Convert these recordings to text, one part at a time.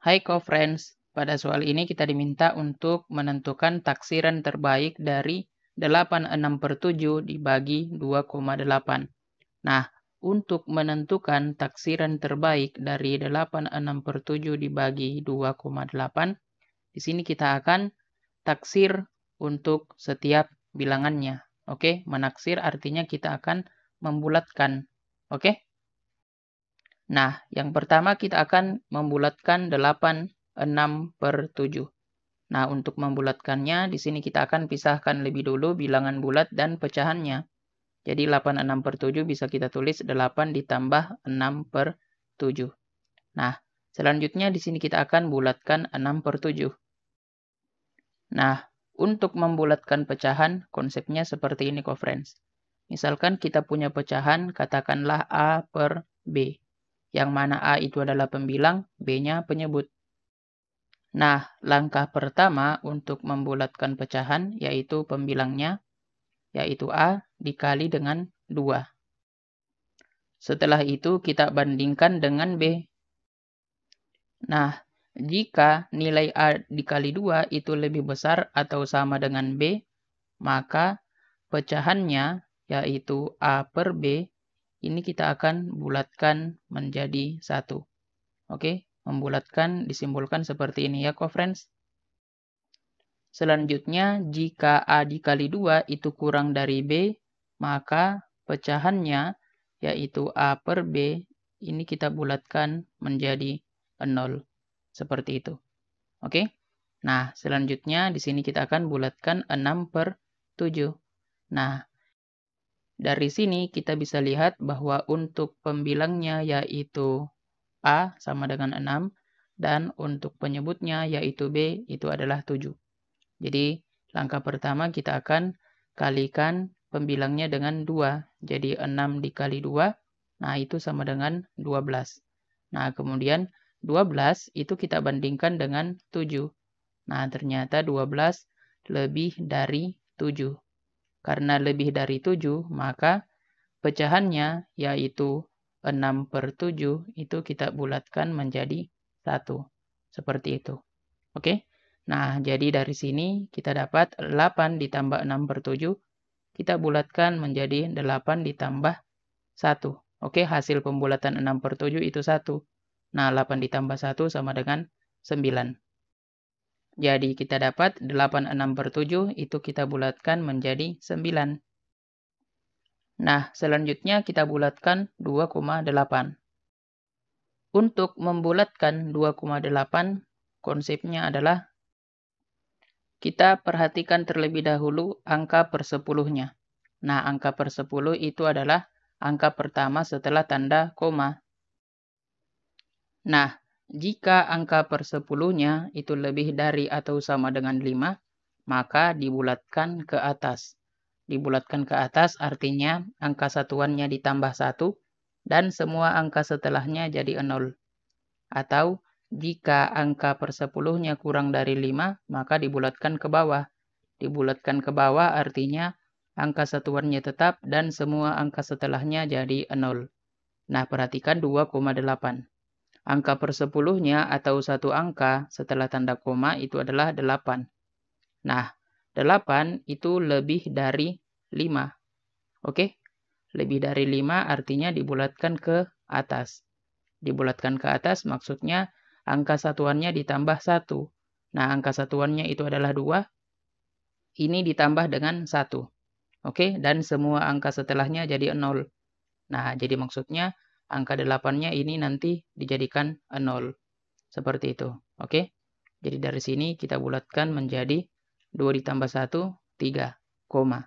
Hai co-friends, pada soal ini kita diminta untuk menentukan taksiran terbaik dari 86 7 dibagi 2,8. Nah, untuk menentukan taksiran terbaik dari 86 7 dibagi 2,8, di sini kita akan taksir untuk setiap bilangannya. Oke, menaksir artinya kita akan membulatkan. Oke. Nah, yang pertama kita akan membulatkan 8, 6 per 7. Nah, untuk membulatkannya, di sini kita akan pisahkan lebih dulu bilangan bulat dan pecahannya. Jadi 8, 6 per 7 bisa kita tulis 8 ditambah 6 per 7. Nah, selanjutnya di sini kita akan bulatkan 6 per 7. Nah, untuk membulatkan pecahan, konsepnya seperti ini, co-friends. Misalkan kita punya pecahan, katakanlah A per B yang mana A itu adalah pembilang, B-nya penyebut. Nah, langkah pertama untuk membulatkan pecahan yaitu pembilangnya, yaitu A dikali dengan 2. Setelah itu kita bandingkan dengan B. Nah, jika nilai A dikali 2 itu lebih besar atau sama dengan B, maka pecahannya yaitu A per B ini kita akan bulatkan menjadi satu. Oke, membulatkan disimbolkan seperti ini ya, co-friends. Selanjutnya, jika A dikali 2 itu kurang dari B, maka pecahannya yaitu A per B ini kita bulatkan menjadi 0. Seperti itu. Oke? Nah, selanjutnya di sini kita akan bulatkan 6 per 7. Nah, dari sini kita bisa lihat bahwa untuk pembilangnya yaitu A sama dengan 6 dan untuk penyebutnya yaitu B itu adalah 7. Jadi langkah pertama kita akan kalikan pembilangnya dengan 2. Jadi 6 dikali 2, nah itu sama dengan 12. Nah kemudian 12 itu kita bandingkan dengan 7. Nah ternyata 12 lebih dari 7. Karena lebih dari 7, maka pecahannya yaitu 6 per 7 itu kita bulatkan menjadi 1. Seperti itu. Oke. Nah, jadi dari sini kita dapat 8 ditambah 6 per 7. Kita bulatkan menjadi 8 ditambah 1. Oke, hasil pembulatan 6 per 7 itu 1. Nah, 8 ditambah 1 sama dengan 9. Jadi kita dapat 86 per 7 itu kita bulatkan menjadi 9. Nah, selanjutnya kita bulatkan 2,8. Untuk membulatkan 2,8, konsepnya adalah kita perhatikan terlebih dahulu angka persepuluhnya. Nah, angka persepuluh itu adalah angka pertama setelah tanda koma. Nah, jika angka persepuluhnya itu lebih dari atau sama dengan 5, maka dibulatkan ke atas. Dibulatkan ke atas artinya angka satuannya ditambah satu dan semua angka setelahnya jadi 0. Atau jika angka persepuluhnya kurang dari 5, maka dibulatkan ke bawah. Dibulatkan ke bawah artinya angka satuannya tetap dan semua angka setelahnya jadi 0. Nah, perhatikan 2,8 angka persepuluhnya atau satu angka setelah tanda koma itu adalah 8. Nah, 8 itu lebih dari 5. Oke? Lebih dari 5 artinya dibulatkan ke atas. Dibulatkan ke atas maksudnya angka satuannya ditambah 1. Nah, angka satuannya itu adalah 2. Ini ditambah dengan 1. Oke, dan semua angka setelahnya jadi 0. Nah, jadi maksudnya angka 8-nya ini nanti dijadikan 0. Eh, Seperti itu. Oke. Jadi dari sini kita bulatkan menjadi 2 ditambah 1, 3, koma.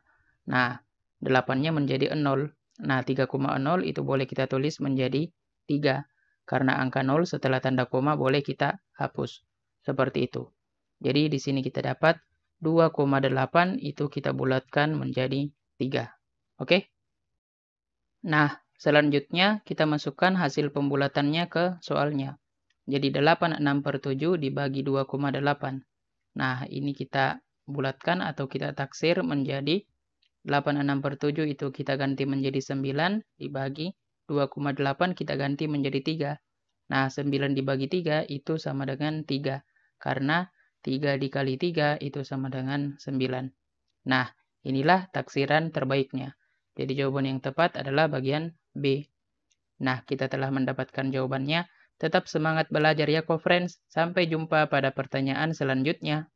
Nah, 8-nya menjadi 0. Nah, 3,0 itu boleh kita tulis menjadi 3. Karena angka 0 setelah tanda koma boleh kita hapus. Seperti itu. Jadi di sini kita dapat 2,8 itu kita bulatkan menjadi 3. Oke? Nah, Selanjutnya, kita masukkan hasil pembulatannya ke soalnya. Jadi 86 per 7 dibagi 2,8. Nah, ini kita bulatkan atau kita taksir menjadi 86 per 7 itu kita ganti menjadi 9 dibagi 2,8 kita ganti menjadi 3. Nah, 9 dibagi 3 itu sama dengan 3. Karena 3 dikali 3 itu sama dengan 9. Nah, inilah taksiran terbaiknya. Jadi jawaban yang tepat adalah bagian B. Nah, kita telah mendapatkan jawabannya. Tetap semangat belajar ya, co-friends. Sampai jumpa pada pertanyaan selanjutnya.